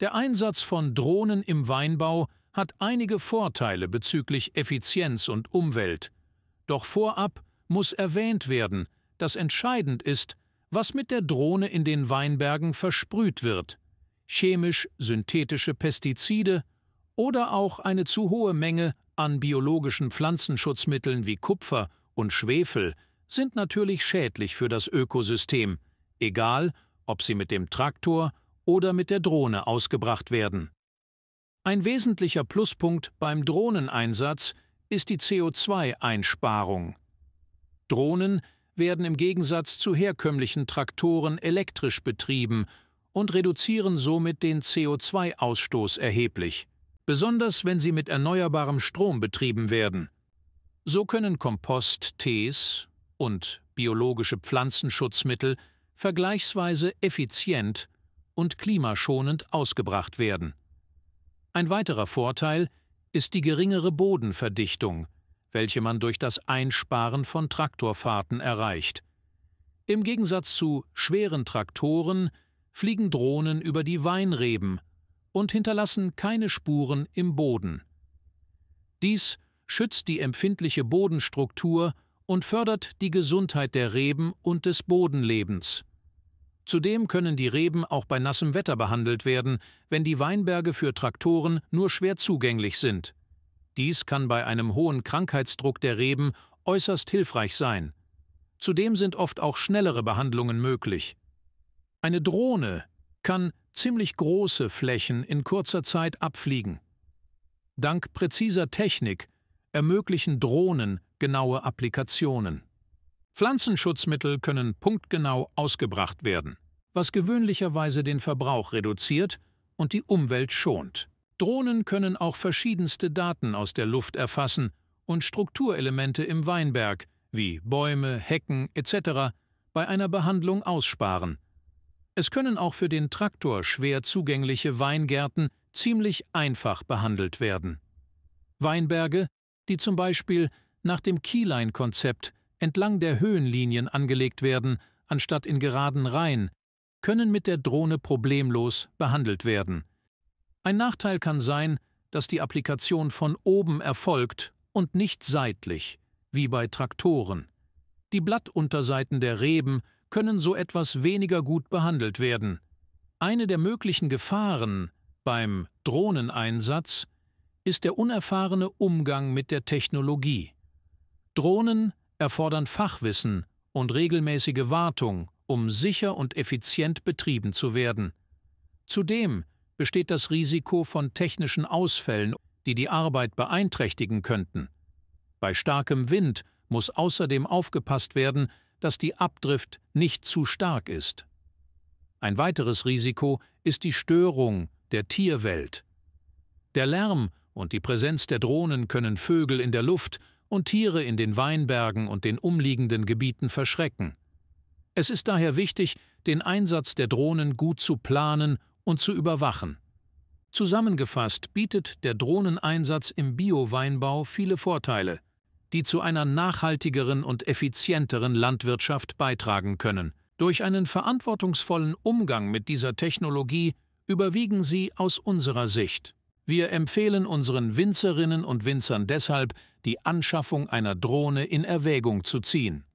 Der Einsatz von Drohnen im Weinbau hat einige Vorteile bezüglich Effizienz und Umwelt. Doch vorab muss erwähnt werden, dass entscheidend ist, was mit der Drohne in den Weinbergen versprüht wird. Chemisch-synthetische Pestizide, oder auch eine zu hohe Menge an biologischen Pflanzenschutzmitteln wie Kupfer und Schwefel sind natürlich schädlich für das Ökosystem, egal ob sie mit dem Traktor oder mit der Drohne ausgebracht werden. Ein wesentlicher Pluspunkt beim Drohneneinsatz ist die CO2-Einsparung. Drohnen werden im Gegensatz zu herkömmlichen Traktoren elektrisch betrieben und reduzieren somit den CO2-Ausstoß erheblich besonders wenn sie mit erneuerbarem Strom betrieben werden. So können Kompost, Tees und biologische Pflanzenschutzmittel vergleichsweise effizient und klimaschonend ausgebracht werden. Ein weiterer Vorteil ist die geringere Bodenverdichtung, welche man durch das Einsparen von Traktorfahrten erreicht. Im Gegensatz zu schweren Traktoren fliegen Drohnen über die Weinreben, und hinterlassen keine Spuren im Boden. Dies schützt die empfindliche Bodenstruktur und fördert die Gesundheit der Reben und des Bodenlebens. Zudem können die Reben auch bei nassem Wetter behandelt werden, wenn die Weinberge für Traktoren nur schwer zugänglich sind. Dies kann bei einem hohen Krankheitsdruck der Reben äußerst hilfreich sein. Zudem sind oft auch schnellere Behandlungen möglich. Eine Drohne, kann ziemlich große Flächen in kurzer Zeit abfliegen. Dank präziser Technik ermöglichen Drohnen genaue Applikationen. Pflanzenschutzmittel können punktgenau ausgebracht werden, was gewöhnlicherweise den Verbrauch reduziert und die Umwelt schont. Drohnen können auch verschiedenste Daten aus der Luft erfassen und Strukturelemente im Weinberg, wie Bäume, Hecken etc., bei einer Behandlung aussparen – es können auch für den Traktor schwer zugängliche Weingärten ziemlich einfach behandelt werden. Weinberge, die zum Beispiel nach dem Keyline-Konzept entlang der Höhenlinien angelegt werden, anstatt in geraden Reihen, können mit der Drohne problemlos behandelt werden. Ein Nachteil kann sein, dass die Applikation von oben erfolgt und nicht seitlich, wie bei Traktoren. Die Blattunterseiten der Reben können so etwas weniger gut behandelt werden. Eine der möglichen Gefahren beim Drohneneinsatz ist der unerfahrene Umgang mit der Technologie. Drohnen erfordern Fachwissen und regelmäßige Wartung, um sicher und effizient betrieben zu werden. Zudem besteht das Risiko von technischen Ausfällen, die die Arbeit beeinträchtigen könnten. Bei starkem Wind muss außerdem aufgepasst werden, dass die Abdrift nicht zu stark ist. Ein weiteres Risiko ist die Störung der Tierwelt. Der Lärm und die Präsenz der Drohnen können Vögel in der Luft und Tiere in den Weinbergen und den umliegenden Gebieten verschrecken. Es ist daher wichtig, den Einsatz der Drohnen gut zu planen und zu überwachen. Zusammengefasst bietet der Drohneneinsatz im Bio-Weinbau viele Vorteile die zu einer nachhaltigeren und effizienteren Landwirtschaft beitragen können. Durch einen verantwortungsvollen Umgang mit dieser Technologie überwiegen sie aus unserer Sicht. Wir empfehlen unseren Winzerinnen und Winzern deshalb, die Anschaffung einer Drohne in Erwägung zu ziehen.